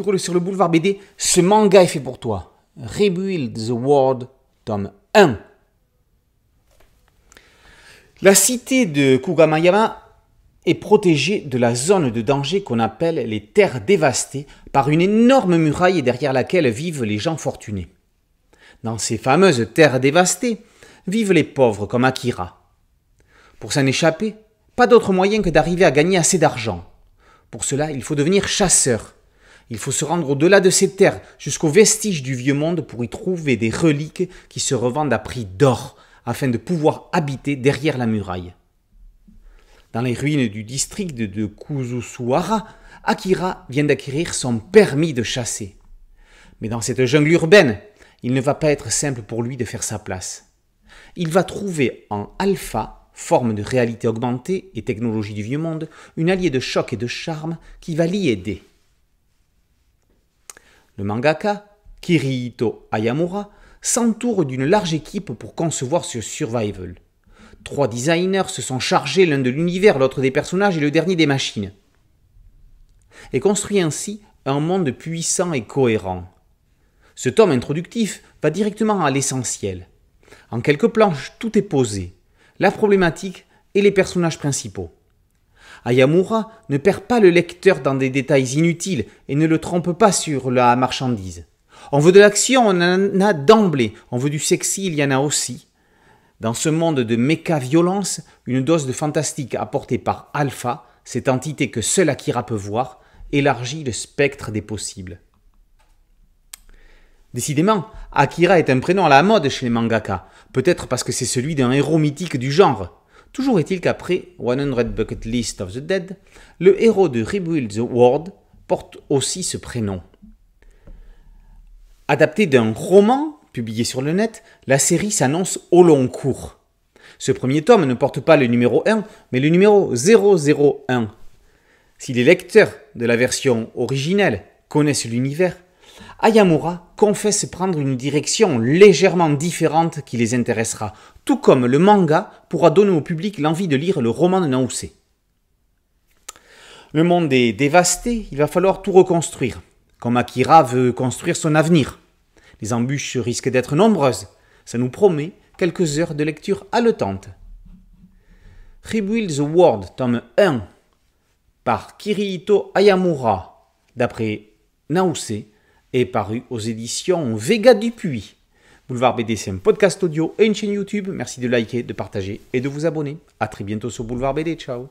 roules sur le boulevard BD, ce manga est fait pour toi. Rebuild the World, tome 1. La cité de Kugamayama est protégée de la zone de danger qu'on appelle les terres dévastées par une énorme muraille derrière laquelle vivent les gens fortunés. Dans ces fameuses terres dévastées vivent les pauvres comme Akira. Pour s'en échapper, pas d'autre moyen que d'arriver à gagner assez d'argent. Pour cela, il faut devenir chasseur il faut se rendre au-delà de ces terres, jusqu'aux vestiges du vieux monde pour y trouver des reliques qui se revendent à prix d'or, afin de pouvoir habiter derrière la muraille. Dans les ruines du district de Kuzusuara, Akira vient d'acquérir son permis de chasser. Mais dans cette jungle urbaine, il ne va pas être simple pour lui de faire sa place. Il va trouver en alpha forme de réalité augmentée et technologie du vieux monde, une alliée de choc et de charme qui va l'y aider. Le mangaka, Kirihito Ayamura, s'entoure d'une large équipe pour concevoir ce survival. Trois designers se sont chargés l'un de l'univers, l'autre des personnages et le dernier des machines. Et construit ainsi un monde puissant et cohérent. Ce tome introductif va directement à l'essentiel. En quelques planches, tout est posé, la problématique et les personnages principaux. Ayamura ne perd pas le lecteur dans des détails inutiles et ne le trompe pas sur la marchandise. On veut de l'action, on en a d'emblée. On veut du sexy, il y en a aussi. Dans ce monde de méca-violence, une dose de fantastique apportée par Alpha, cette entité que seul Akira peut voir, élargit le spectre des possibles. Décidément, Akira est un prénom à la mode chez les mangaka, peut-être parce que c'est celui d'un héros mythique du genre. Toujours est-il qu'après 100 Bucket List of the Dead, le héros de Rebuild the World porte aussi ce prénom. Adapté d'un roman publié sur le net, la série s'annonce au long cours. Ce premier tome ne porte pas le numéro 1, mais le numéro 001. Si les lecteurs de la version originelle connaissent l'univers, Ayamura confesse prendre une direction légèrement différente qui les intéressera, tout comme le manga pourra donner au public l'envie de lire le roman de Naousé. Le monde est dévasté, il va falloir tout reconstruire, comme Akira veut construire son avenir. Les embûches risquent d'être nombreuses, ça nous promet quelques heures de lecture haletante. Rebuild the World, tome 1, par Kirihito Ayamura, d'après Naousé, est paru aux éditions Vega Dupuis. Boulevard BD, c'est un podcast audio et une chaîne YouTube. Merci de liker, de partager et de vous abonner. A très bientôt sur Boulevard BD. Ciao